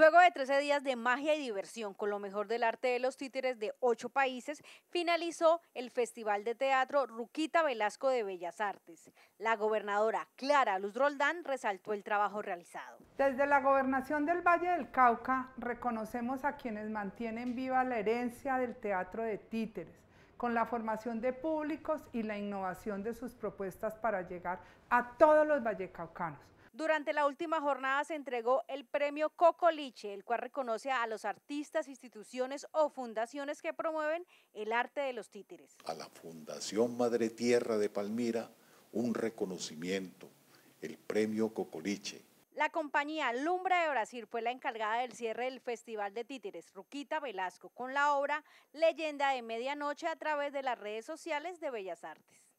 Luego de 13 días de magia y diversión con lo mejor del arte de los títeres de ocho países, finalizó el Festival de Teatro Ruquita Velasco de Bellas Artes. La gobernadora Clara Luz Roldán resaltó el trabajo realizado. Desde la gobernación del Valle del Cauca reconocemos a quienes mantienen viva la herencia del teatro de títeres con la formación de públicos y la innovación de sus propuestas para llegar a todos los vallecaucanos. Durante la última jornada se entregó el premio Cocoliche, el cual reconoce a los artistas, instituciones o fundaciones que promueven el arte de los títeres. A la Fundación Madre Tierra de Palmira, un reconocimiento, el premio Cocoliche, la compañía Lumbra de Brasil fue la encargada del cierre del Festival de Títeres Ruquita Velasco con la obra Leyenda de Medianoche a través de las redes sociales de Bellas Artes.